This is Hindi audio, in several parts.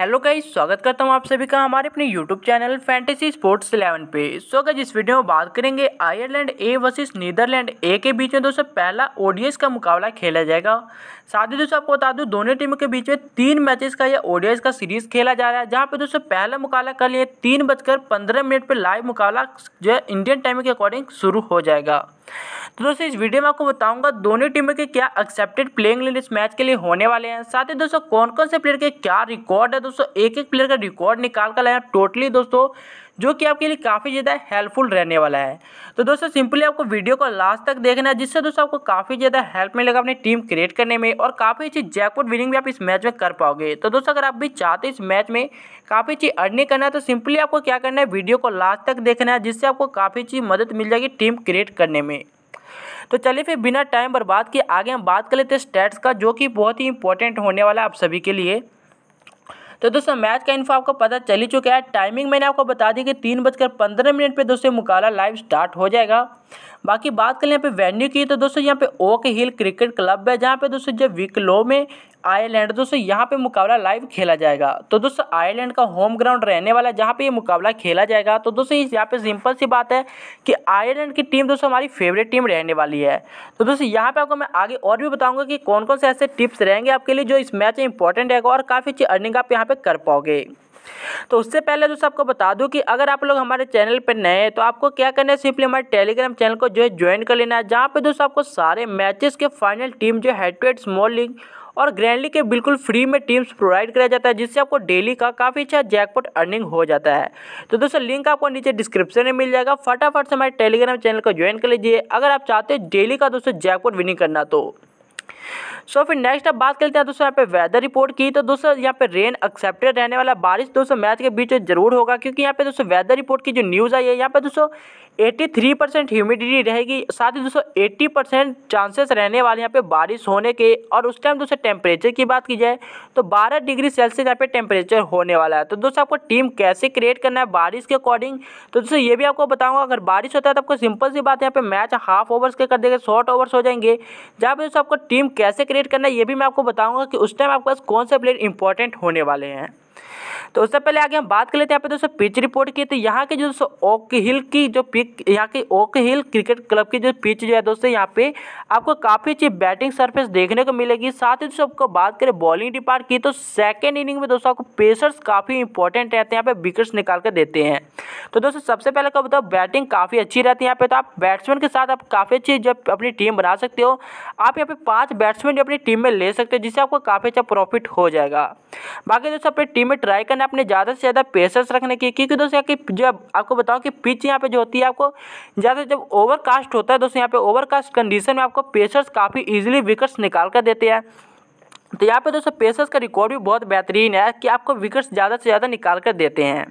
हेलो गाइस स्वागत करता हूँ आप सभी का हमारे अपने YouTube channel fantasy sports eleven पे सो अगर इस वीडियो में बात करेंगे Ireland A versus Netherlands A के बीच में दोस्तों पहला ओडीएस का मुकाबला खेला जाएगा साथ ही दोस्तों आपको बता दूं दोनों टीमों के बीच में तीन मैचेस का यह ओडीएस का सीरीज खेला जा रहा है जहाँ पर दोस्तों पहला मुकाबला कल ये तीन बजकर पंद्रह मिनट पर लाइव मुकाबला जो है इंडियन टाइम के अकॉर्डिंग शुरू हो जाएगा तो दोस्तों इस वीडियो में आपको बताऊंगा दोनों टीमों के क्या एक्सेप्टेड प्लेइंग लिस्ट इस मैच के लिए होने वाले हैं साथ ही दोस्तों कौन कौन से प्लेयर के क्या रिकॉर्ड है दोस्तों एक एक प्लेयर का रिकॉर्ड निकाल कर लाया टोटली दोस्तों जो कि आपके लिए काफ़ी ज़्यादा हेल्पफुल रहने वाला है तो दोस्तों सिंपली आपको वीडियो को लास्ट तक देखना है जिससे दोस्तों आपको काफ़ी ज़्यादा हेल्प मिलेगा अपनी टीम क्रिएट करने में और काफ़ी अच्छी जैकपॉट विनिंग भी आप इस मैच में कर पाओगे तो दोस्तों अगर आप भी चाहते इस मैच में काफ़ी अच्छी अर्निंग करना है तो सिंपली आपको क्या करना है वीडियो को लास्ट तक देखना है जिससे आपको काफ़ी अच्छी मदद मिल जाएगी टीम क्रिएट करने में तो चलिए फिर बिना टाइम बर्बाद किए आगे हम बात कर लेते हैं स्टैट्स का जो कि बहुत ही इंपॉर्टेंट होने वाला है आप सभी के लिए तो दोस्तों मैच का इन्फो आपको पता चल ही चुका है टाइमिंग मैंने आपको बता दी कि तीन बजकर पंद्रह मिनट पर दोस्तों मुकाबला लाइव स्टार्ट हो जाएगा बाकी बात करें यहाँ पे वेन्यू की तो दोस्तों यहाँ पे ओक हिल क्रिकेट क्लब है जहाँ पे दोस्तों जब विकलो में आयरलैंड दोस्तों यहाँ पे मुकाबला लाइव खेला जाएगा तो दोस्तों आयरलैंड का होम ग्राउंड रहने वाला है जहाँ पे ये मुकाबला खेला जाएगा तो दोस्तों यहाँ पे सिंपल सी बात है कि आयरलैंड की टीम दोस्तों हमारी फेवरेट टीम रहने वाली है तो दोस्तों यहाँ पे आपको मैं आगे और भी बताऊँगा कि कौन कौन से ऐसे टिप्स रहेंगे आपके लिए जो इस मैच में इंपॉर्टेंट रहेगा और काफ़ी अच्छी अर्निंग आप यहाँ पे कर पाओगे तो उससे पहले दोस्तों आपको बता दूं कि अगर आप लोग हमारे चैनल पर नए हैं तो आपको क्या करना है सिंपली हमारे टेलीग्राम चैनल को जो है ज्वाइन कर लेना है जहाँ पर दोस्तों आपको सारे मैचेस के फाइनल टीम जो है टू हेड स्मॉल लीग और ग्रैंड लीग के बिल्कुल फ्री में टीम्स प्रोवाइड कराया जाता है जिससे आपको डेली का काफ़ी अच्छा जैकपॉट अर्निंग हो जाता है तो दोस्तों लिंक आपको नीचे डिस्क्रिप्शन में मिल जाएगा फटाफट से हमारे टेलीग्राम चैनल को ज्वाइन कर लीजिए अगर आप चाहते हो डेली का दोस्तों जैकपॉट विनिंग करना तो सो फिर नेक्स्ट अब बात करते हैं दोस्तों यहाँ पे वेदर रिपोर्ट की तो दोस्तों यहाँ पे रेन एक्सेप्टेड रहने वाला बारिश दोस्तों मैच के बीच जरूर होगा क्योंकि यहाँ पे दोस्तों वेदर रिपोर्ट की जो न्यूज़ आई है यहाँ पे दोस्तों 83 परसेंट ह्यूमिडिटी रहेगी साथ ही दोस्तों 80 परसेंट चांसेस रहने वाले यहाँ पे बारिश होने के और उस टाइम दोस्तों टेम्परेचर की बात की जाए तो 12 डिग्री सेल्सियस यहाँ पे टेम्परेचर होने वाला है तो दोस्तों आपको टीम कैसे क्रिएट करना है बारिश के अकॉर्डिंग तो दोस्तों ये भी आपको बताऊँगा अगर बारिश होता है तो आपको सिंपल सी बात है यहाँ पे मैच हाफ ओवर्स के कर देंगे शॉर्ट ओवर्स हो जाएंगे जहाँ पे दोस्तों आपको टीम टीम कैसे क्रिएट करना है ये भी मैं आपको बताऊंगा कि उस टाइम आपके पास कौन से प्लेयर इंपॉर्टेंट होने वाले हैं तो उससे पहले आगे हम बात कर लेते हैं यहाँ पे दोस्तों पिच रिपोर्ट की तो यहाँ के जो दोस्तों ओक हिल की जो पिक यहाँ के ओक हिल क्रिकेट क्लब की जो पिच जो है दोस्तों यहाँ पे आपको काफ़ी अच्छी बैटिंग सर्फेस देखने को मिलेगी साथ ही दोस्तों आपको बात करें बॉलिंग डिपार्ट की तो सेकेंड इनिंग में दोस्तों आपको पेसर्स काफ़ी इंपॉर्टेंट रहते हैं यहाँ पे विकेट्स निकाल कर देते हैं तो दोस्तों सबसे पहले कब बताओ बैटिंग काफ़ी अच्छी रहती है यहाँ पे तो आप बैट्समैन के साथ आप काफ़ी अच्छी जब अपनी टीम बना सकते हो आप यहाँ पे पांच बैट्समैन जो अपनी टीम में ले सकते हो जिससे आपको काफ़ी अच्छा प्रॉफिट हो जाएगा बाकी दोस्तों अपनी टीम में ट्राई मैंने अपने ज़्यादा से ज़्यादा पेशेंस रखने की क्योंकि दोस्तों यहाँ की जो आपको बताओ कि पिच यहाँ पे जो होती है आपको ज़्यादा जब ओवरकास्ट होता है दोस्तों यहाँ पे ओवरकास्ट कंडीशन में आपको पेशर्स काफ़ी ईजिली विकट्स निकाल कर देते हैं तो यहाँ पर दोस्तों पेशर्स का रिकॉर्ड भी बहुत बेहतरीन है कि आपको विकट्स ज़्यादा से ज़्यादा निकाल कर देते हैं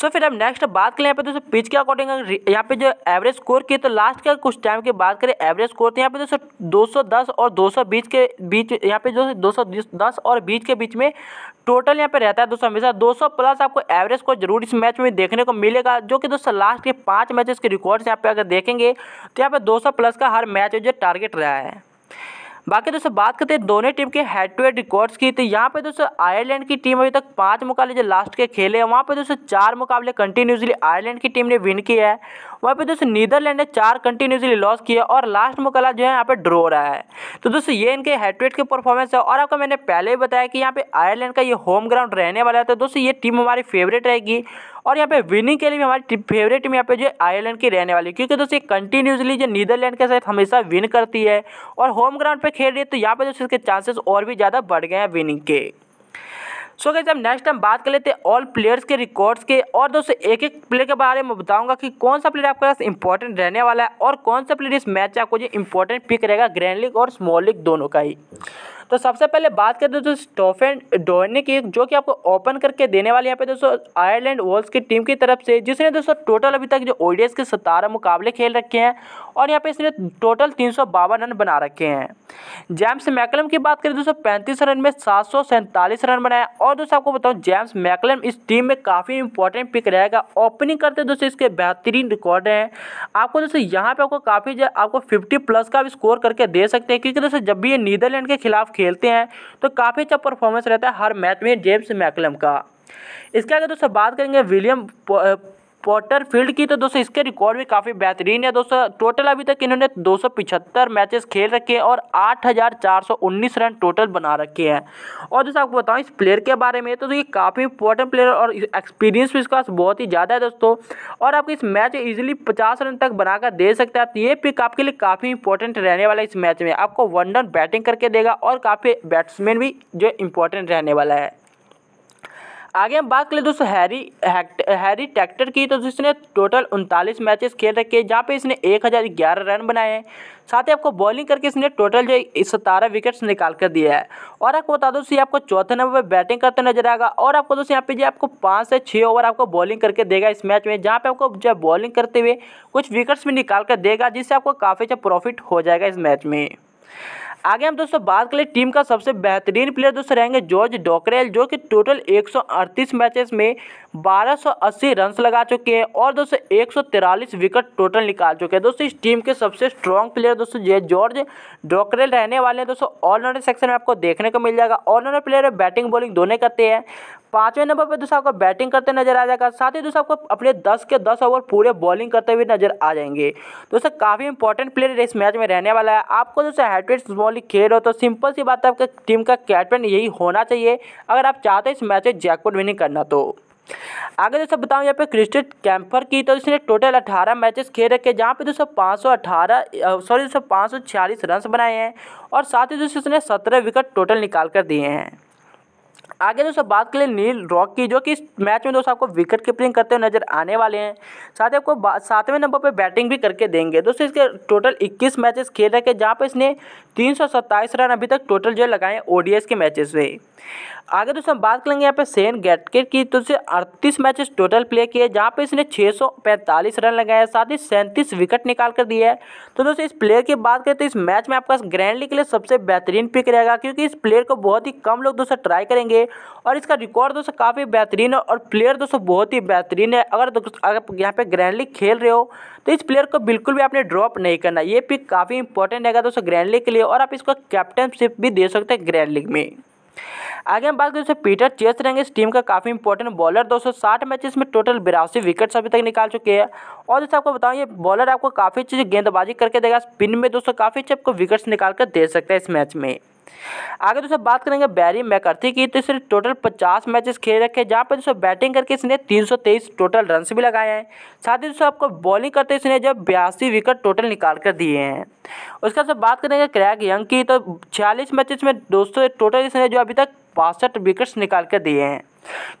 सो फिर हम नेक्स्ट बात करें यहाँ पे दोस्तों पिच के अकॉर्डिंग यहाँ पे जो एवरेज स्कोर की तो लास्ट के कुछ टाइम की बात करें एवरेज स्कोर तो यहाँ पे दोस्तों दस और सौ बीच के बीच यहाँ पे जो दो दस और बीच के बीच में टोटल यहाँ पे रहता है दोस्तों हमेशा 200 प्लस आपको एवरेज को जरूर इस मैच में देखने को मिलेगा जो कि दोस्तों लास्ट के पाँच मैचेस के रिकॉर्ड्स यहाँ पे अगर देखेंगे तो यहाँ पे 200 प्लस का हर मैच जो टारगेट रहा है बाकी दोस्तों बात करते हैं दोनों टीम के हेड टू हेड रिकॉर्ड्स की तो यहाँ पे दोस्तों आयरलैंड की टीम अभी तक पांच मुकाबले जो लास्ट के खेले हैं वहाँ पे दोस्तों चार मुकाबले कंटिन्यूसली आयरलैंड की टीम ने विन किया है वहाँ पे दोस्तों नीदरलैंड ने चार कंटिन्यूसली लॉस किया और लास्ट मुकाबला जो है यहाँ पे ड्रो रहा है तो दोस्तों ये इनके हेटवेट की परफॉर्मेंस है और आपको मैंने पहले ही बताया कि यहाँ पे आयरलैंड का ये होम ग्राउंड रहने वाला है तो दोस्तों ये टीम हमारी फेवरेट रहेगी और यहाँ पे विनिंग के लिए भी हमारी फेवरेट टीम यहाँ पे जो आयरलैंड की रहने वाली है क्योंकि दोस्तों कंटिन्यूसली जो नीदरलैंड के साथ हमेशा विन करती है और होम ग्राउंड पर खेल रही है तो यहाँ पर दोस्तों इसके चांसेस और भी ज़्यादा बढ़ गए हैं विनिंग के सो गए जब नेक्स्ट टाइम बात कर लेते हैं ऑल प्लेयर्स के रिकॉर्ड्स के और दोस्तों एक एक प्लेयर के बारे में बताऊंगा कि कौन सा प्लेयर आपके पास इंपॉर्टेंट रहने वाला है और कौन सा प्लेयर इस मैच आपको जो इंपॉर्टेंट पिक रहेगा ग्रैंड लीग और स्मॉल लीग दोनों का ही तो सबसे पहले बात करें दोस्तों स्टोफेन डोरने की जो कि आपको ओपन करके देने वाले यहाँ पे दोस्तों आयरलैंड वॉल्स की टीम की तरफ से जिसने दोस्तों टोटल अभी तक जो ओडीएस के सतारह मुकाबले खेल रखे हैं और यहाँ पे इसने टोटल तीन रन बना रखे हैं जेम्स मैकलम की बात करें दोस्तों पैंतीस रन में सात रन बनाए और दोस्तों आपको बताऊँ जेम्स मैकलम इस टीम में काफ़ी इंपॉर्टेंट पिक रहेगा ओपनिंग करते दोस्तों इसके बेहतरीन रिकॉर्ड हैं आपको दोस्तों यहाँ पर आपको काफ़ी आपको फिफ्टी प्लस का भी स्कोर करके दे सकते हैं क्योंकि दोस्तों जब भी ये नीदरलैंड के खिलाफ खेलते हैं तो काफ़ी अच्छा परफॉर्मेंस रहता है हर मैच में जेम्स मैकलम का इसके अगर दोस्तों बात करेंगे विलियम फील्ड की तो दोस्तों इसके रिकॉर्ड भी काफ़ी बेहतरीन है दोस्तों टोटल अभी तक इन्होंने दो मैचेस खेल रखे हैं और 8,419 रन टोटल बना रखे हैं और दोस्तों आपको बताऊं इस प्लेयर के बारे में तो ये काफ़ी इंपॉर्टेंट प्लेयर और एक्सपीरियंस भी इसका बहुत ही ज़्यादा है दोस्तों और आपको इस मैच ईजिली पचास रन तक बनाकर दे सकते हैं तो ये पिक आपके लिए काफ़ी इंपॉर्टेंट रहने वाला है इस मैच में आपको वन डन बैटिंग करके देगा और काफ़ी बैट्समैन भी जो इम्पोर्टेंट रहने वाला है आगे हम बात करें दोस्तों हैरी हैरी ट्रैक्टर की तो जिसने टोटल उनतालीस मैचेस खेल रखे हैं जहाँ पे इसने एक हज़ार ग्यारह रन बनाए हैं साथ ही आपको बॉलिंग करके इसने टोटल जो सतारह विकेट्स निकाल कर दिया है और आपको बता दो ये आपको चौथे नंबर पर बैटिंग करते नजर आएगा और आपको दोस्तों यहाँ पे जो आपको पाँच से छः ओवर आपको बॉलिंग करके देगा इस मैच में जहाँ पे आपको जो बॉलिंग करते हुए कुछ विकेट्स भी निकाल कर देगा जिससे आपको काफ़ी अच्छा प्रॉफिट हो जाएगा इस मैच में आगे हम दोस्तों बात करें टीम का सबसे बेहतरीन प्लेयर दोस्तों रहेंगे जॉर्ज डॉकरेल जो कि टोटल एक मैचेस में 1280 रन्स लगा चुके हैं और दोस्तों एक विकेट टोटल निकाल चुके हैं दोस्तों इस टीम के सबसे स्ट्रॉन्ग प्लेयर दोस्तों ये जॉर्ज डॉक्रेल रहने वाले हैं दोस्तों ऑलराउंडर सेक्शन में आपको देखने को मिल जाएगा ऑलराउंडर प्लेयर बैटिंग बॉलिंग दोनों करते हैं पांचवें नंबर पर दोस्तों आपको बैटिंग करते नजर आ जाएगा साथ ही दोस्तों आपको अपने दस के दस ओवर पूरे बॉलिंग करते हुए नजर आ जाएंगे दोस्तों काफ़ी इंपॉर्टेंट प्लेयर इस मैच में रहने वाला है आपको दोस्तों हेडवेट बॉलिंग खेल हो तो सिंपल सी बात है आपका टीम का कैप्टन यही होना चाहिए अगर आप चाहते हो इस मैच में जैकपोट विनिंग करना तो आगे दोस्तों बताऊँ यहाँ पे क्रिस्टेड कैंपर की तो इसने टोटल 18 मैचेस खेल रखे जहाँ पे दोस्तों 518 सॉरी दोस्तों पाँच रन बनाए हैं और साथ ही दोस्तों इसने 17 विकेट टोटल निकाल कर दिए हैं आगे दोस्तों बात कर ले नील रॉक की जो कि इस मैच में दोस्तों आपको विकेट कीपिंग करते हुए नजर आने वाले हैं साथ ही आपको सातवें नंबर पर बैटिंग भी करके देंगे दोस्तों इसके टोटल 21 मैचेस खेल रखे जहाँ पर इसने तीन रन अभी तक टोटल जो लगाए ओ के मैचेस में आगे दोस्तों हम बात करेंगे यहाँ पे सेन गैटकेट की तो अड़तीस मैचेस टोटल प्ले किए जहाँ पे इसने 645 रन लगाए हैं साथ ही सैंतीस विकेट निकाल कर दिए है तो दोस्तों इस प्लेयर की बात करें तो इस मैच में आपका ग्रैंडली के लिए सबसे बेहतरीन पिक रहेगा क्योंकि इस प्लेयर को बहुत ही कम लोग दोस्तों ट्राई करेंगे और इसका रिकॉर्ड दोस्तों काफ़ी बेहतरीन है और प्लेयर दोस्तों बहुत ही बेहतरीन है अगर अगर यहाँ पे ग्रैंडली खेल रहे हो तो इस प्लेयर को बिल्कुल भी आपने ड्रॉप नहीं करना ये पिक काफ़ी इंपॉर्टेंट रहेगा दोस्तों ग्रैंड लीग के लिए और आप इसको कैप्टनशिप भी दे सकते हैं ग्रैंड लीग में आगे हम बात करें दोस्तों पीटर चेस रहेंगे इस टीम का काफ़ी इंपॉर्टेंट बॉलर दोस्तों साठ मैचेस में टोटल बिरासी विकेट्स अभी तक निकाल चुके हैं और जैसे आपको बताऊं ये बॉलर आपको काफ़ी अच्छी गेंदबाजी करके देगा स्पिन में दोस्तों काफ़ी अच्छे आपको विकेट्स निकाल कर दे सकता है इस मैच में आगे दोस्तों बात करेंगे बैरी मैकर्थी की तो इसने टोटल 50 मैचेस खेल रखे हैं जहाँ पर दोस्तों बैटिंग करके इसने 323 टोटल रन भी लगाए हैं साथ ही दोस्तों आपको बॉलिंग करते इसने जब बयासी विकेट टोटल निकाल कर दिए हैं उसके बाद बात करेंगे क्रैक यंग की तो छियालीस मैचेस में दोस्तों टोटल इसने जो अभी तक बासठ विकेट्स निकाल कर दिए हैं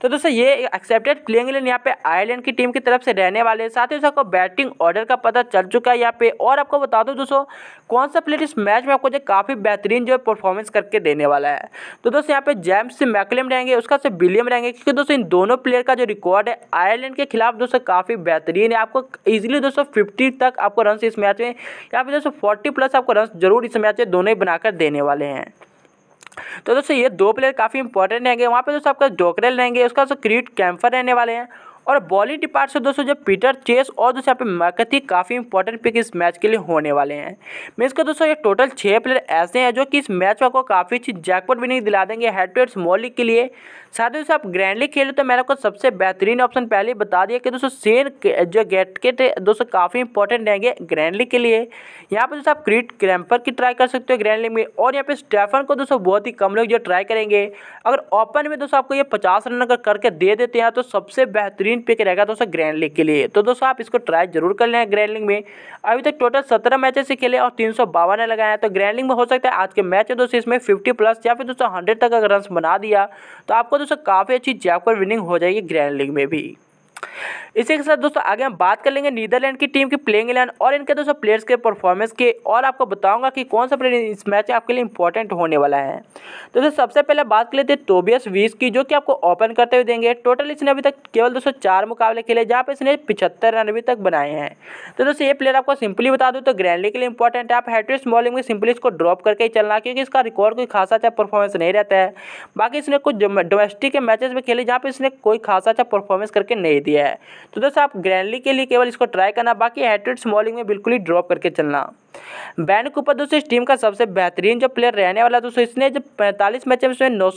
तो दोस्तों ये एक्सेप्टेड प्लेइंग इलेवन यहाँ पे आयरलैंड की टीम की तरफ से रहने वाले हैं साथ ही आपको बैटिंग ऑर्डर का पता चल चुका है यहाँ पे और आपको बता दूं दोस्तों कौन सा प्लेयर इस मैच में आपको जो काफ़ी बेहतरीन जो है परफॉर्मेंस करके देने वाला है तो दोस्तों यहाँ पे जेम्स मैकलम रहेंगे उसका से विलियम रहेंगे क्योंकि दोस्तों इन दोनों प्लेयर का जो रिकॉर्ड है आयरलैंड के खिलाफ दोस्तों काफ़ी बेहतरीन है आपको ईजिली दोस्तों फिफ्टी तक आपको रन इस मैच में यहाँ पे दोस्तों फोर्टी प्लस आपको रन जरूर इस मैच में दोनों ही बनाकर देने वाले हैं तो दोस्तों ये दो प्लेयर काफ़ी इंपॉर्टेंट रहेंगे वहाँ पे दोस्तों आपका डोकरेल रहेंगे उसका क्रिएट क्रीट रहने वाले हैं और बॉलिंग डिपार्ट से दोस्तों जब पीटर चेस और दोस्तों यहाँ पे मैकथी काफ़ी इंपॉर्टेंट पिक इस मैच के लिए होने वाले हैं मीन्स का दोस्तों ये टोटल छः प्लेयर ऐसे हैं जो कि इस मैच में आपको काफ़ी अच्छी जैकपॉट विनिंग दिला देंगे head to head small league के लिए साथ ही दोस्तों आप ग्रैंडली खेले तो मैंने आपको सबसे बेहतरीन ऑप्शन पहले बता दिया कि दोस्तों सेन जो गैटकेट दोस्तों काफ़ी इंपॉर्टेंट रहेंगे ग्रैंडली के लिए यहाँ पर दोस्तों आप क्रिट क्रैम्पर की ट्राई कर सकते हो ग्रैंडली में और यहाँ पे स्टेफन को दोस्तों बहुत ही कम लोग जो ट्राई करेंगे अगर ओपन में दोस्तों आपको ये पचास रन अगर करके दे देते हैं तो सबसे बेहतरीन तीन पिक रहेगा दोस्तों ग्रैंड लीग के लिए तो दोस्तों आप इसको ट्राई जरूर कर लें ग्रैंड लीग में अभी तक टोटल सत्रह मैचेस से खेले और तीन सौ बावन लगाए हैं तो ग्रैंड लीग में हो सकता है आज के मैच है दोस्तों इसमें फिफ्टी प्लस या फिर दोस्तों हंड्रेड तक अगर रन बना दिया तो आपको दोस्तों काफ़ी अच्छी जयपुर विनिंग हो जाएगी ग्रैंड लीग में भी इसी के साथ दोस्तों आगे हम बात कर लेंगे नीदरलैंड की टीम की प्लेइंग इलेवन और इनके दोस्तों प्लेयर्स के परफॉर्मेंस के और आपको बताऊंगा कि कौन सा प्लेयर इस मैच आपके लिए इंपॉर्टेंट होने वाला है तो दोस्तों सबसे पहले बात कर लेते हैं टोबियस वीस की जो कि आपको ओपन करते हुए देंगे टोटल इसने अभी तक केवल दोस्तों चार मुकाबले खेले जहाँ पर इसने पिछहत्तर रन अभी तक बनाए हैं तो दोस्तों ये प्लेयर आपको सिंपली बता दूँ तो ग्रैंडली के लिए इंपॉर्टेंट है आप हैट्रिक बॉलिंग में सिंपली इसको ड्रॉप करके ही चलना क्योंकि इसका रिकॉर्ड कोई खासा अच्छा परफॉर्मेंस नहीं रहता है बाकी इसने कुछ डोमेस्टिक के मैचेस में खेले जहाँ पर इसने कोई खासा अच्छा परफॉर्मेंस करके नहीं देती है तो दोस्तों आप ग्रैंडली के लिए केवल इसको ट्राई करना बाकी हैट्रिक स्मॉलिंग में बिल्कुल ही ड्रॉप करके चलना बैंड कूपर दोस्तों इस टीम का सबसे बेहतरीन जो प्लेयर रहने वाला दोस्तों इसने जब पैंतालीस मैच में इसमें नौ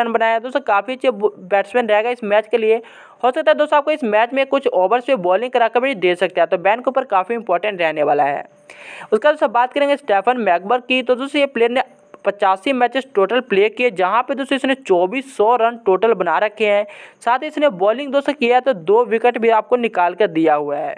रन बनाया दोस्तों काफ़ी अच्छे बैट्समैन रहेगा इस मैच के लिए हो सकता है दोस्तों आपको इस मैच में कुछ ओवर्स में बॉलिंग कराकर भी दे सकते हैं तो बैन कूपर काफ़ी इंपॉर्टेंट रहने वाला है उसके बाद दोस्तों बात करेंगे स्टेफन मैकबर्ग की तो दोस्तों ये प्लेयर ने पचासी मैचेस टोटल प्ले किए जहाँ पे दोस्तों इसने चौबीस सौ रन टोटल बना रखे हैं साथ ही इसने बॉलिंग दोस्तों किया तो दो विकेट भी आपको निकाल कर दिया हुआ है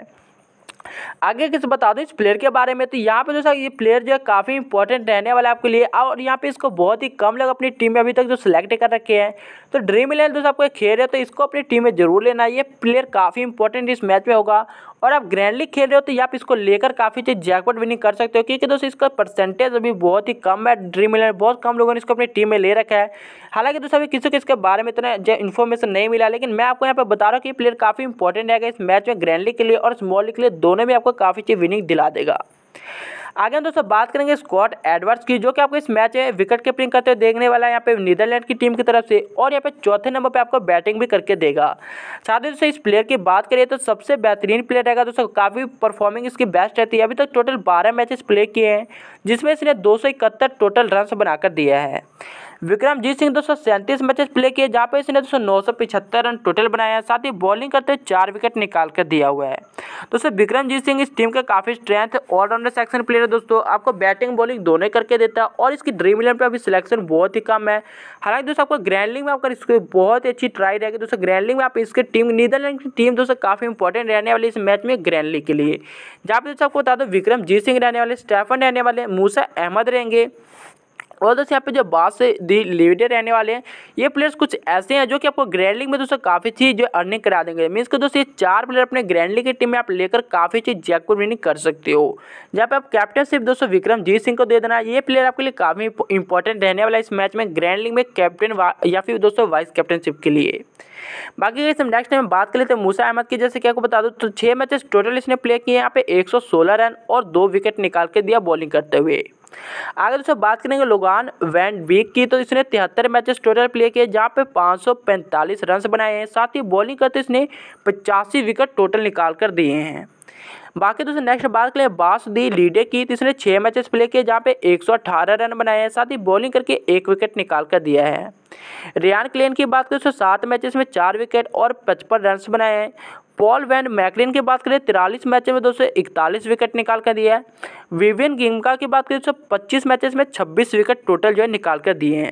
आगे किस बता दूं इस प्लेयर के बारे में तो यहाँ पे दोस्तों ये प्लेयर जो है काफ़ी इंपॉर्टेंट रहने वाला है आपके लिए और यहाँ पे इसको बहुत ही कम लोग अपनी टीम में अभी तक जो सिलेक्ट कर रखे हैं तो ड्रीम इलेवन दोस्तों आपको खेल रहे तो इसको अपनी टीम में जरूर लेना ये प्लेयर काफ़ी इंपॉर्टेंट इस मैच में होगा और आप ग्रैंड लीग खेल रहे हो तो आप इसको लेकर काफ़ी चीज़ जैकपॉट विनिंग कर सकते हो क्योंकि दोस्तों इसका परसेंटेज अभी बहुत ही कम है ड्रीम इलेवन बहुत कम लोगों ने इसको अपनी टीम में ले रखा है हालांकि दोस्तों अभी किसी को इसके बारे में इतना इन्फॉर्मेशन नहीं मिला लेकिन मैं आपको यहाँ पर बता रहा हूँ कि प्लेयर काफ़ी इंपॉर्टेंट रहेगा इस मैच में ग्रैंड लीग के लिए और स्मॉल लीग के लिए दोनों में आपको काफ़ी चीज़ विनिंग दिला देगा आगे हम दोस्तों बात करेंगे स्कॉट एडवर्ड्स की जो कि आपको इस मैच में विकेट कीपिंग करते हुए देखने वाला है यहाँ पे नीदरलैंड की टीम की तरफ से और यहाँ पे चौथे नंबर पर आपको बैटिंग भी करके देगा साथ ही दोस्तों इस प्लेयर की बात करिए तो सबसे बेहतरीन प्लेयर रहेगा दोस्तों काफ़ी परफॉर्मिंग इसकी बेस्ट रहती है अभी तक टोटल बारह मैचेस प्ले किए हैं जिसमें इसने दो टोटल रन बनाकर दिया है विक्रमजीत सिंह दो मैचेस प्ले किए जहाँ पे इसने दोस्तों नौ रन टोटल बनाया है साथ ही बॉलिंग करते हुए चार विकेट निकाल कर दिया हुआ है दोस्तों विक्रमजीत सिंह इस टीम का काफ़ी स्ट्रेंथ ऑलराउंडर सेक्शन प्लेयर है दोस्तों आपको बैटिंग बॉलिंग दोनों करके देता है और इसकी ड्रीम इलेवन पर अभी सिलेक्शन बहुत ही कम है हालांकि दोस्तों आपको ग्रैंडलिंग में आपका इसको बहुत अच्छी ट्राई रहेगी दोस्तों ग्रैंडलिंग में आप इसके टीम नीदरलैंड की टीम दोस्तों काफ़ी इंपॉर्टेंट रहने वाली इस मैच में ग्रैंडलिंग के लिए जहाँ पर दोस्तों आपको बता दो विक्रमजीत सिंह रहने वाले स्टैफन रहने वाले मूसा अहमद रहेंगे और दोस्तों यहाँ पे जो बात से लिमिटेड रहने वाले हैं ये प्लेयर्स कुछ ऐसे हैं जो कि आपको ग्रैंड लीग में दोस्तों काफ़ी चीज़ जो अर्निंग करा देंगे मीन्स के दोस्तों ये चार प्लेयर अपने ग्रैंड लीग की टीम में आप लेकर काफ़ी चीज जयपुर विनिंग कर सकते हो जहाँ पे आप कैप्टनशिप दोस्तों विक्रमजीत सिंह को दे देना ये प्लेयर आपके लिए काफ़ी इंपॉर्टेंट रहने वाला इस मैच में ग्रैंड लीग में कैप्टन या फिर दोस्तों वाइस कैप्टनशिप के लिए बाकी हम नेक्स्ट टाइम बात कर लेते हैं मूसा अहमद की जैसे क्या को बता दो तो छः मैचेस टोटल इसने प्ले किए यहाँ पे 116 रन और दो विकेट निकाल के दिया बॉलिंग करते हुए आगे दोस्तों बात करेंगे लोगान वैन वीक की तो इसने तिहत्तर मैचेस टोटल प्ले किए जहाँ पे 545 रन बनाए हैं साथ ही बॉलिंग करते इसने पचासी विकेट टोटल निकाल कर दिए हैं बाकी दोस्तों नेक्स्ट बात करें बास दी लीडे की तो इसने छः मैचेस प्ले किए जहाँ पे 118 रन बनाए हैं साथ ही बॉलिंग करके एक विकेट निकाल कर दिया है रियान क्लेन की बात करें तो सात मैचेस में चार विकेट और पचपन रन बनाए हैं पॉल वैन मैकलिन की बात करें तिरालीस मैच में दोस्तों इकतालीस विकेट निकाल कर दिया है विवियन गिमका की बात करें तो पच्चीस मैचेस में छब्बीस विकेट टोटल जो है निकाल कर दिए हैं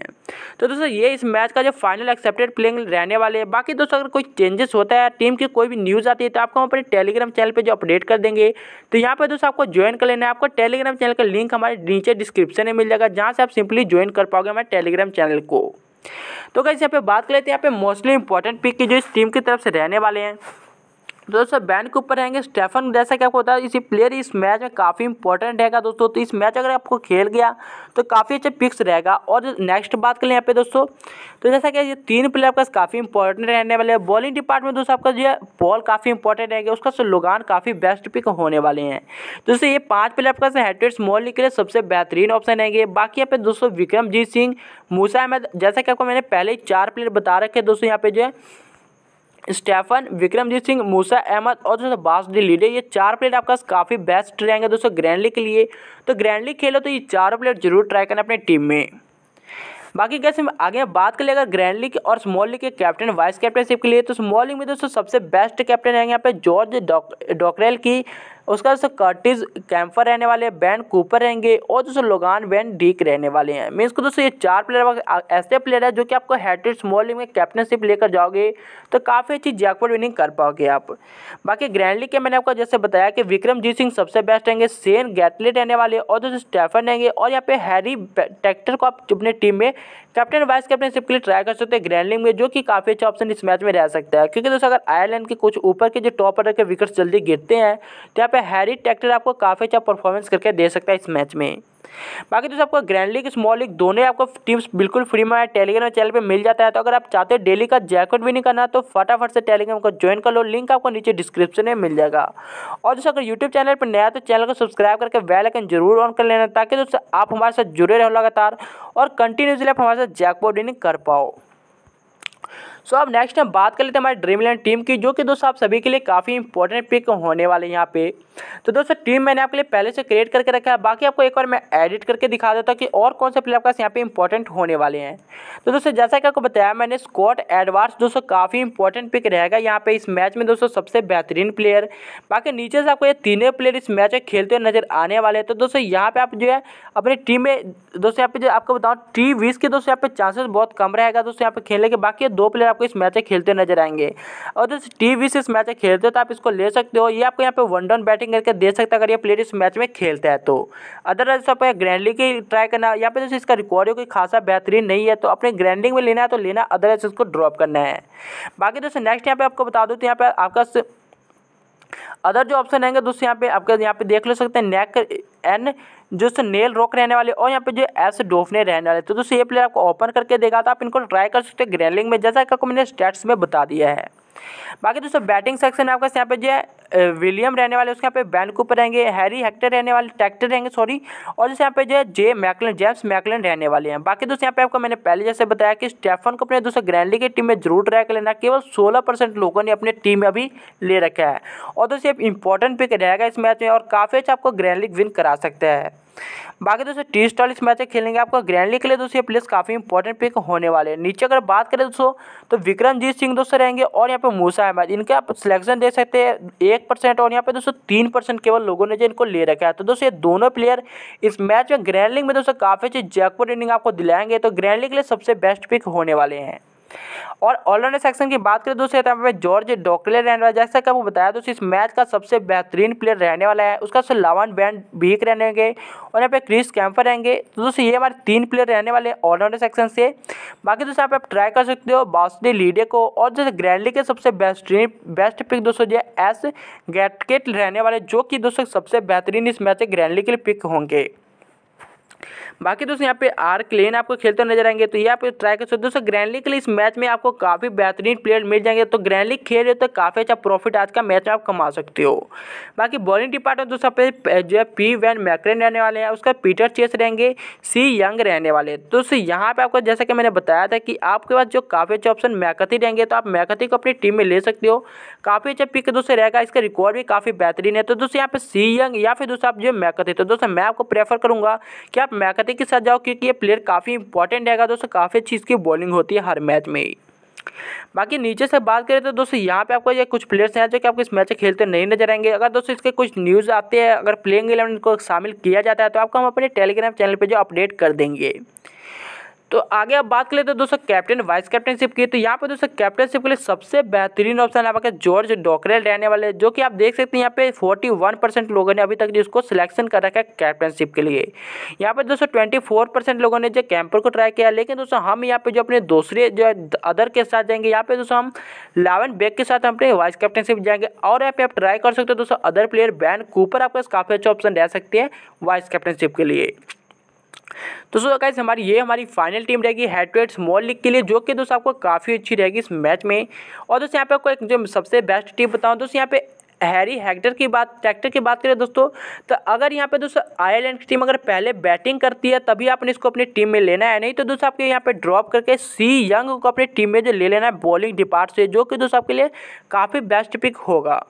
तो दोस्तों ये इस मैच का जो फाइनल एक्सेप्टेड प्लेइंग रहने वाले हैं बाकी दोस्तों अगर कोई चेंजेस होता है टीम की कोई भी न्यूज़ आती है तो आपको हम अपने टेलीग्राम चैनल पर जो अपडेट कर देंगे तो यहाँ पर दोस्तों आपको ज्वाइन कर लेना है आपको टेलीग्राम चैनल का लिंक हमारे नीचे डिस्क्रिप्शन में मिल जाएगा जहाँ से आप सिंपली ज्वाइन कर पाओगे हमारे टेलीग्राम चैनल को तो कैसे यहाँ पे बात कर लेते हैं यहाँ पे मोस्टली इंपॉर्टेंट पिक की जो इस टीम की तरफ से रहने वाले हैं दोस्तों बैन के ऊपर रहेंगे स्टेफन जैसा कि आपको पता इसी प्लेयर इस मैच में काफ़ी इंपॉर्टेंट रहेगा दोस्तों तो इस मैच अगर आपको खेल गया तो काफ़ी अच्छा पिक्स रहेगा और नेक्स्ट बात करें यहाँ पे दोस्तों तो जैसा कि ये तीन प्लेयर आपका काफ़ी इंपॉर्टेंट रहने वाले हैं बॉलिंग डिपार्टमेंट दोस्तों आपका जो है बॉल काफ़ी इंपॉर्टेंट रहेगा उसका स्लोगान काफ़ी बेस्ट पिक होने वाले हैं दोस्तों ये पाँच प्लेयर आपका हेटेड स्मॉल के लिए सबसे बेहतरीन ऑप्शन रहेंगे बाकी यहाँ पे दोस्तों विक्रमजीत सिंह मूसा अहमद जैसा कि आपको मैंने पहले ही चार प्लेयर बता रखे दोस्तों यहाँ पे जो है स्टेफन विक्रमजीत सिंह मूसा अहमद और दोस्तों बासडी लीडे ये चार प्लेयर आपका काफ़ी बेस्ट रहेंगे दोस्तों ग्रैंडली के लिए तो ग्रैंडली खेलो तो ये चारों प्लेयर जरूर ट्राई करना अपनी टीम में बाकी कैसे आगे बात कर लेगा ग्रैंड लीग और स्मॉल लीग के कैप्टन वाइस कैप्टनशिप के लिए तो स्मॉल लीग में दोस्तों सबसे बेस्ट कैप्टन रहेंगे यहाँ पे जॉर्ज डॉक डॉकरेल की उसका जो कर्टिज कैम्फर रहने वाले हैं बैन कूपर रहेंगे और दोस्तों लोगान बैन डीक रहने वाले हैं मीन्स को दोस्तों ये चार प्लेयर ऐसे प्लेयर है जो कि आपको हैट्रिक स्मॉल लीग में कैप्टनशिप लेकर जाओगे तो काफ़ी अच्छी जैकपॉट विनिंग कर पाओगे आप बाकी ग्रैंड लीग के मैंने आपको जैसे बताया कि विक्रमजीत सिंह सबसे बेस्ट रहेंगे सेन गैटलेट रहने वाले और दोस्तों स्टेफन रहेंगे और यहाँ पे हैरी ट्रैक्टर को आप अपने टीम में कैप्टन वाइस कैप्टनशिप के लिए ट्राई कर सकते हैं ग्रैंडलिंग में जो कि काफ़ी अच्छा ऑप्शन इस मैच में रह सकता है क्योंकि दोस्तों अगर आयरलैंड के कुछ ऊपर के जो टॉप ऑर्डर के विकेट्स जल्दी गिरते हैं तो यहाँ पर हैरी टैक्टर आपको काफ़ी अच्छा परफॉर्मेंस करके दे सकता है इस मैच में बाकी दोस्तों आपको ग्रैंड लीग स्मॉल लीग दोनों आपको टीम्स बिल्कुल फ्री में टेलीग्राम चैनल पे मिल जाता है तो अगर आप चाहते हो डेली का जैकेट भी नहीं करना तो फटाफट से टेलीग्राम को ज्वाइन कर लो लिंक आपको नीचे डिस्क्रिप्शन में मिल जाएगा और दोस्तों अगर यूट्यूब चैनल पर नया तो चैनल को सब्सक्राइब करके बेलाइकन जरूर ऑन कर लेना ताकि दोस्तों आप हमारे साथ जुड़े रहो लगातार और कंटिन्यूसली आप हमारे साथ जैकपॉट विनिंग कर पाओ सो अब नेक्स्ट हम बात कर लेते हैं हमारी ड्रीम इलेवन टीम की जो कि दोस्तों आप सभी के लिए काफ़ी इंपॉर्टेंट पिक होने वाले हैं यहाँ पे तो दोस्तों टीम मैंने आपके लिए पहले से क्रिएट करके रखा है बाकी आपको एक बार मैं एडिट करके दिखा देता हूँ कि और कौन से प्लेयर आपके यहाँ पे इंपॉर्टेंट होने वाले हैं तो दोस्तों जैसा कि आपको बताया मैंने स्कॉट एडवार्स दोस्तों काफ़ी इंपॉर्टेंट पिक रहेगा यहाँ पे इस मैच में दोस्तों सबसे बेहतरीन प्लेयर बाकी नीचे से आपको ये तीनों प्लेयर इस मैच में खेलते हुए नजर आने वाले हैं तो दोस्तों यहाँ पे आप जो है अपनी टीम में दोस्तों यहाँ पे आपको बताऊँ टी बीस के दोस्तों यहाँ पे चांसेस बहुत कम रहेगा दोस्तों यहाँ पे खेलने के बाकी दो प्लेयर आपको इस मैच खेलते नजर आएंगे और जैसे टी वी से इस मैच खेलते हो तो आप इसको ले सकते हो ये आपको यहाँ पे वन डाउन बैटिंग करके दे सकते हैं अगर ये प्लेयर इस मैच में खेलता है तो अदरवाइज आप ग्रैंडली की ट्राई करना यहाँ पे जैसे इसका रिकॉर्ड कोई खासा बेहतरीन नहीं है तो अपने ग्रैंडिंग में लेना है तो लेना अदरवाइज इसको ड्रॉप करना है बाकी दोस्तों नेक्स्ट यहाँ पे आपको बता दूँ तो यहाँ पे आपका अदर जो ऑप्शन रहेंगे दोस्तों यहाँ पे आपके यहाँ पे देख ले सकते हैं नेक एन जो से नेल रोक रहने वाले और यहाँ पे जो एस डोफने रहने वाले तो दोस्तों ये प्लेयर आपको ओपन करके देगा तो आप इनको ट्राई कर सकते हैं ग्रैंडलिंग में जैसा कि आपको मैंने स्टेट्स में बता दिया है बाकी दोस्तों बैटिंग सेक्शन आपका यहाँ पे जो है विलियम रहने वाले उसके यहाँ पे बैन कूपर रहेंगे हैरी हेक्टर रहने वाले ट्रैक्टर रहेंगे सॉरी और जैसे यहाँ पे जो है जे मैकलन जेम्स मैकलन रहने वाले हैं बाकी दोस्तों यहाँ पे आपको मैंने पहले जैसे बताया कि स्टेफन को अपने दोस्तों ग्रैंडली की टीम में जरूर रैक लेना केवल सोलह परसेंट लोगों ने अपने टीम में अभी ले रखा है और दोस्तों इंपॉर्टेंट पिक रहेगा इस मैच में और काफ़ी अच्छा आपको ग्रैंडली विन करा सकता है बाकी दोस्तों तीस चालीस मैच खेलेंगे आपको ग्रैंड लीग के लिए दोस्तों ये प्लेस काफ़ी इंपॉर्टेंट पिक होने वाले हैं नीचे अगर बात करें दोस्तों तो विक्रमजीत सिंह दोस्तों रहेंगे और यहाँ पे मूसा अहमद इनके आप सिलेक्शन देख सकते हैं एक परसेंट और यहाँ पे दोस्तों तीन परसेंट केवल लोगों ने जो इनको ले रखा है तो दोस्तों ये दोनों प्लेयर इस मैच में ग्रैंड लीग में दोस्तों काफ़ी अच्छी जैकपॉट इनिंग आपको दिलाएंगे तो ग्रैंड लीग के लिए सबसे बेस्ट पिक होने वाले हैं और ऑलराउंडर सेक्शन की बात करें तो दोस्तों यहाँ पे जॉर्ज डॉकलेर रहने वाला जैसा कि आपको बताया दोस्तों इस मैच का सबसे बेहतरीन प्लेयर रहने वाला है उसका दोस्तों लावन बैंड भीक रहेंगे और यहाँ पे क्रिस कैंपर रहेंगे तो दोस्तों ये हमारे तीन प्लेयर रहने वाले हैं ऑलराउंडर सेक्शन से बाकी दोस्तों यहाँ पे आप ट्राई कर सकते हो बासडी लीडे को और जैसे ग्रैंडली के सबसे बेहतरीन बेस्ट पिक दोस्तों जो एस गैटकेट रहने वाले जो कि दोस्तों सबसे बेहतरीन इस मैच से ग्रैंडली के लिए पिक होंगे बाकी दोस्तों यहाँ पे आर क्लेन आपको खेलते नजर आएंगे तो ये आप ट्राई कर सकते हो दोस्तों ग्रैंडली के लिए इस मैच में आपको काफ़ी बेहतरीन प्लेयर मिल जाएंगे तो ग्रैंडली खेल रहे हो तो काफ़ी अच्छा प्रॉफिट आज का मैच में आप कमा सकते हो बाकी बॉलिंग डिपार्टमेंट दोस्तों पे जो है पी वैन मैक्रेन रहने वाले हैं उसका पीटर चेस रहेंगे सी यंग रहने वाले हैं दोस्तों यहाँ पे आपको जैसा कि मैंने बताया था कि आपके पास जो काफ़ी अच्छे ऑप्शन मैकथी रहेंगे तो आप मैकथी को अपनी टीम में ले सकते हो काफ़ी अच्छा पिक दोस्तों रहेगा इसका रिकॉर्ड भी काफ़ी बेहतरीन है तो दोस्तों यहाँ पे सी यंग या फिर दोस्तों आप जो मैकथी तो दोस्तों मैं आपको प्रेफर करूंगा कि आप मैकथी गति के साथ जाओ क्योंकि ये प्लेयर काफ़ी इंपॉर्टेंट रहेगा दोस्तों काफ़ी अच्छी इसकी बॉलिंग होती है हर मैच में ही बाकी नीचे से बात करें तो दोस्तों यहाँ पे आपको ये कुछ प्लेयर्स हैं जो कि आपको इस मैच खेलते नहीं नजर आएंगे अगर दोस्तों इसके कुछ न्यूज़ आते हैं अगर प्लेइंग इलेवन को शामिल किया जाता है तो आपको हम अपने टेलीग्राम चैनल पर जो अपडेट कर देंगे तो आगे अब बात कर लेते हैं दोस्तों कैप्टन वाइस कैप्टनशिप की तो यहाँ पे दोस्तों कैप्टनशिप के लिए सबसे बेहतरीन ऑप्शन है आपका जॉर्ज डॉकरेल रहने वाले जो कि आप देख सकते हैं यहाँ पे 41 परसेंट लोगों ने अभी तक जिसको सिलेक्शन कर रखा है कैप्टनशिप के लिए यहाँ पे दोस्तों ट्वेंटी परसेंट लोगों ने जो कैंपर को ट्राई किया लेकिन दोस्तों हम यहाँ पे जो अपने दूसरे जो अदर के साथ जाएंगे यहाँ पे दोस्तों हम लावन बेग के साथ अपने वाइस कैप्टनशिप जाएंगे और यहाँ पे आप ट्राई कर सकते हो दोस्तों अदर प्लेयर बैन कूपर पास काफ़ी अच्छा ऑप्शन रह सकती है वाइस कैप्टनशिप के लिए तो दोस्तों गाइज हमारी ये हमारी फाइनल टीम रहेगी head to head small league के लिए जो कि दोस्तों आपको काफ़ी अच्छी रहेगी इस मैच में और दोस्तों यहाँ पे आपको एक जो सबसे बेस्ट टीम बताऊँ दोस्तों यहाँ पे हैरी हैक्टर की बात ट्रैक्टर की बात करें दोस्तों तो अगर यहाँ पे दोस्तों आयरलैंड की टीम अगर पहले बैटिंग करती है तभी आपने इसको अपनी टीम में लेना है नहीं तो दोस्तों आपके यहाँ पे ड्रॉप करके सी यंग को अपनी टीम में जो ले लेना है बॉलिंग डिपार्ट से जो कि दोस्तों आपके लिए काफ़ी बेस्ट पिक होगा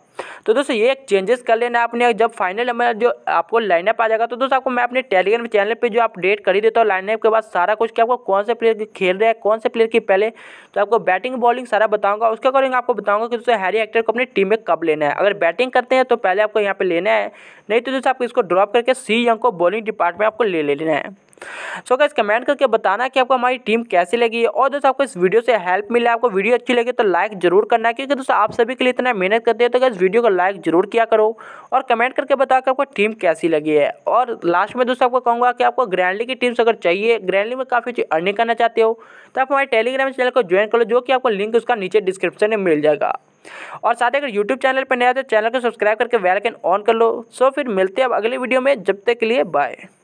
तो दोस्तों ये एक चेंजेस कर लेना आपने जब फाइनल हमारा जो आपको लाइनअप आ जाएगा तो दोस्तों आपको मैं अपने टेलीग्राम चैनल पर जो अपडेट कर ही देता हूँ लाइनअप के बाद सारा कुछ कि आपको कौन से प्लेयर खेल रहे हैं कौन से प्लेयर की पहले तो आपको बैटिंग बॉलिंग सारा बताऊँगा उसके अकॉर्डिंग आपको बताऊँगा कि दोस्तों हैरी एक्टर को अपनी टीम में कब लेना है अगर बैटिंग करते हैं तो पहले आपको यहाँ पर लेना है नहीं तो दोस्तों आपको इसको ड्रॉप करके सी यंग को बॉलिंग डिपार्टमेंट आपको ले लेना है सो so, गैस कमेंट करके बताना कि आपको हमारी टीम कैसी लगी है और दोस्तों आपको इस वीडियो से हेल्प मिले आपको वीडियो अच्छी लगी तो लाइक जरूर करना क्योंकि दोस्तों आप सभी के लिए इतना मेहनत करते हैं तो गैस वीडियो को लाइक जरूर किया करो और कमेंट करके बताओ कि आपको टीम कैसी लगी है और लास्ट में दोस्तों आपको कहूँगा कि आपको ग्रैंडली की टीम अगर चाहिए ग्रैंडली में काफ़ी चीज़ अर्निंग करना चाहते हो तो आप हमारे टेलीग्राम चैनल को ज्वाइन कर लो जो कि आपको लिंक उसका नीचे डिस्क्रिप्शन में मिल जाएगा और साथ ही अगर यूट्यूब चैनल पर नया तो चैनल को सब्सक्राइब करके वेल आइकन ऑन कर लो सो फिर मिलते हैं अब अगले वीडियो में जब तक के लिए बाय